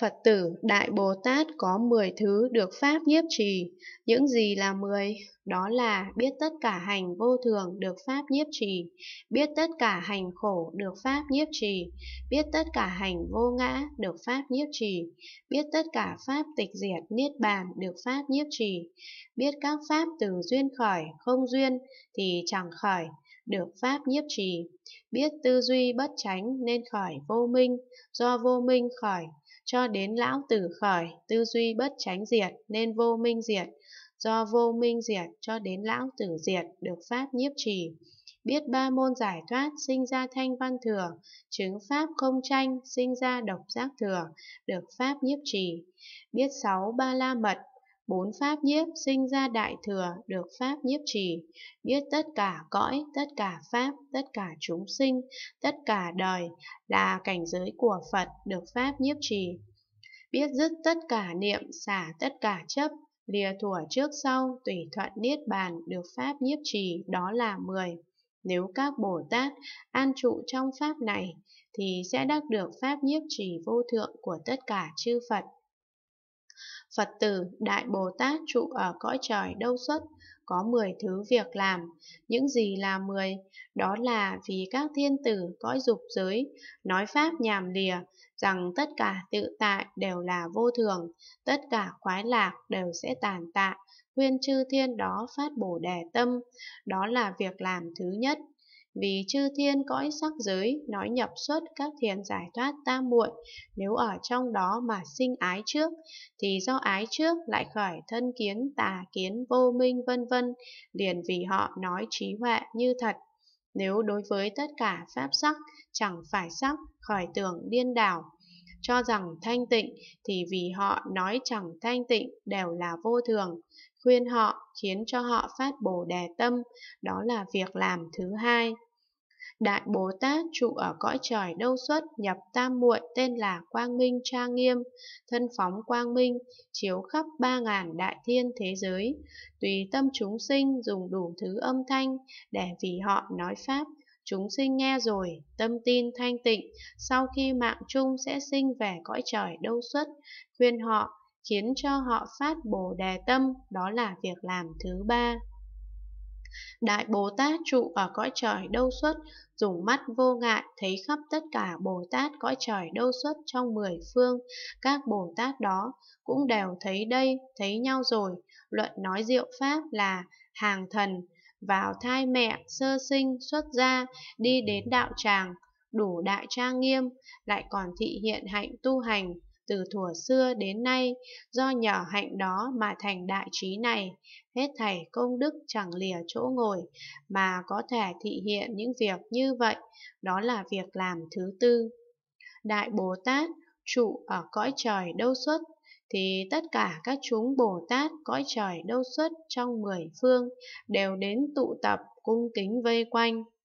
Phật tử Đại Bồ Tát có 10 thứ được Pháp nhiếp trì. Những gì là 10? Đó là biết tất cả hành vô thường được Pháp nhiếp trì, biết tất cả hành khổ được Pháp nhiếp trì, biết tất cả hành vô ngã được Pháp nhiếp trì, biết tất cả Pháp tịch diệt niết bàn được Pháp nhiếp trì, biết các Pháp từ duyên khởi, không duyên thì chẳng khởi, được pháp nhiếp trì, biết tư duy bất tránh nên khởi vô minh, do vô minh khởi cho đến lão tử khởi, tư duy bất tránh diệt nên vô minh diệt, do vô minh diệt cho đến lão tử diệt được pháp nhiếp trì. Biết ba môn giải thoát sinh ra thanh văn thừa, chứng pháp không tranh sinh ra độc giác thừa, được pháp nhiếp trì. Biết sáu ba la mật, bốn pháp nhiếp sinh ra đại thừa, được pháp nhiếp trì. Biết tất cả cõi, tất cả pháp, tất cả chúng sinh, tất cả đời là cảnh giới của Phật, được pháp nhiếp trì biết dứt tất cả niệm, xả tất cả chấp, lìa thủa trước sau, tùy thuận niết bàn, được pháp nhiếp trì, đó là 10. Nếu các Bồ Tát an trụ trong pháp này, thì sẽ đắc được pháp nhiếp trì vô thượng của tất cả chư Phật. Phật tử Đại Bồ Tát trụ ở cõi trời đâu xuất, có 10 thứ việc làm. Những gì là 10? Đó là vì các thiên tử cõi dục giới, nói pháp nhàm lìa, rằng tất cả tự tại đều là vô thường, tất cả khoái lạc đều sẽ tàn tạ, khuyên chư thiên đó phát bổ đề tâm. Đó là việc làm thứ nhất vì chư thiên cõi sắc giới nói nhập xuất các thiền giải thoát tam muội nếu ở trong đó mà sinh ái trước thì do ái trước lại khởi thân kiến tà kiến vô minh vân vân liền vì họ nói trí huệ như thật nếu đối với tất cả pháp sắc chẳng phải sắc khởi tưởng điên đảo cho rằng thanh tịnh thì vì họ nói chẳng thanh tịnh đều là vô thường khuyên họ khiến cho họ phát bồ đề tâm đó là việc làm thứ hai Đại Bồ Tát trụ ở cõi trời đâu xuất nhập tam muội tên là Quang Minh Trang Nghiêm, thân phóng Quang Minh, chiếu khắp ba ngàn đại thiên thế giới. Tùy tâm chúng sinh dùng đủ thứ âm thanh để vì họ nói Pháp, chúng sinh nghe rồi, tâm tin thanh tịnh, sau khi mạng chung sẽ sinh về cõi trời đâu xuất, khuyên họ, khiến cho họ phát bồ đề tâm, đó là việc làm thứ ba. Đại Bồ Tát trụ ở cõi trời đâu xuất, dùng mắt vô ngại thấy khắp tất cả Bồ Tát cõi trời đâu xuất trong mười phương, các Bồ Tát đó cũng đều thấy đây, thấy nhau rồi, luận nói diệu pháp là hàng thần, vào thai mẹ, sơ sinh, xuất gia, đi đến đạo tràng, đủ đại trang nghiêm, lại còn thị hiện hạnh tu hành, từ thuở xưa đến nay, do nhờ hạnh đó mà thành đại trí này, hết thảy công đức chẳng lìa chỗ ngồi, mà có thể thị hiện những việc như vậy, đó là việc làm thứ tư. Đại Bồ Tát, trụ ở cõi trời đâu xuất, thì tất cả các chúng Bồ Tát cõi trời đâu xuất trong mười phương đều đến tụ tập cung kính vây quanh.